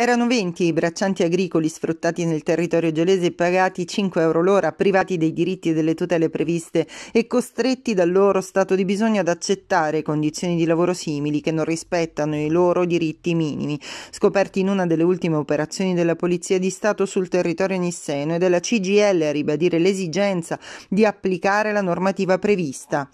Erano 20 i braccianti agricoli sfruttati nel territorio gelese e pagati 5 euro l'ora, privati dei diritti e delle tutele previste e costretti dal loro stato di bisogno ad accettare condizioni di lavoro simili che non rispettano i loro diritti minimi, scoperti in una delle ultime operazioni della Polizia di Stato sul territorio nisseno e della CGL a ribadire l'esigenza di applicare la normativa prevista.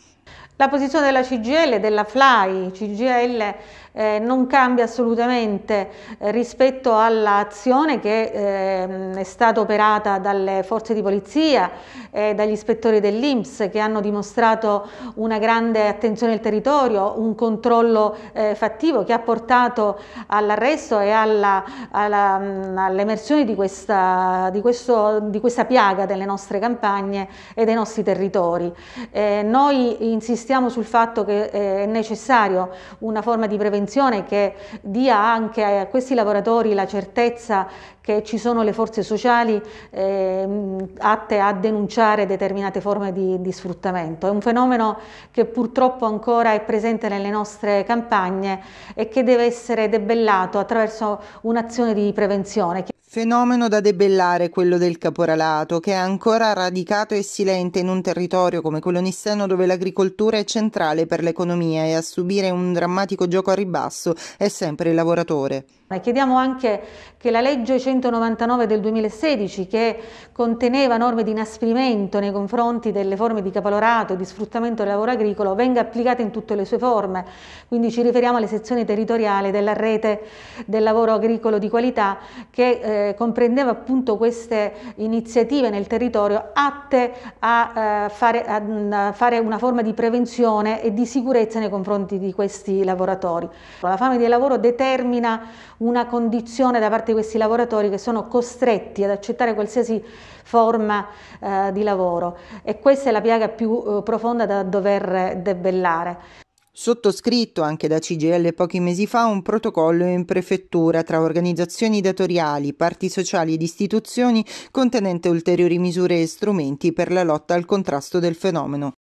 La posizione della CGL e della FLAI, CGL eh, non cambia assolutamente eh, rispetto all'azione che eh, è stata operata dalle forze di polizia e dagli ispettori dell'Inps che hanno dimostrato una grande attenzione al territorio, un controllo eh, fattivo che ha portato all'arresto e all'emersione all di, di, di questa, piaga delle nostre campagne e dei nostri territori. Eh, noi in insistiamo sul fatto che eh, è necessario una forma di prevenzione che dia anche a questi lavoratori la certezza che ci sono le forze sociali eh, atte a denunciare determinate forme di, di, sfruttamento. È un fenomeno che purtroppo ancora è presente nelle nostre campagne e che deve essere debellato attraverso un'azione di prevenzione. Fenomeno da debellare quello del caporalato, che è ancora radicato e silente in un territorio come quello nisseno dove l'agricoltura è centrale per l'economia e a subire un drammatico gioco a ribasso è sempre il lavoratore. E chiediamo anche che la legge 199 del 2016, che conteneva norme di inasprimento nei confronti delle forme di caporalato e di sfruttamento del lavoro agricolo, venga applicata in tutte le sue forme. Quindi ci riferiamo alle sezioni territoriali della rete del lavoro agricolo di qualità che eh, eh, comprendeva appunto queste iniziative nel territorio atte a, eh, fare, a, mm, a, fare, una forma di prevenzione e di sicurezza nei confronti di questi lavoratori. La fame di lavoro determina una condizione da parte di questi lavoratori che sono costretti ad accettare qualsiasi forma eh, di lavoro e questa è la piaga più eh, profonda da dover debellare sottoscritto anche da CGL pochi mesi fa un protocollo in prefettura tra organizzazioni datoriali, parti sociali ed istituzioni contenente ulteriori misure e strumenti per la lotta al contrasto del fenomeno.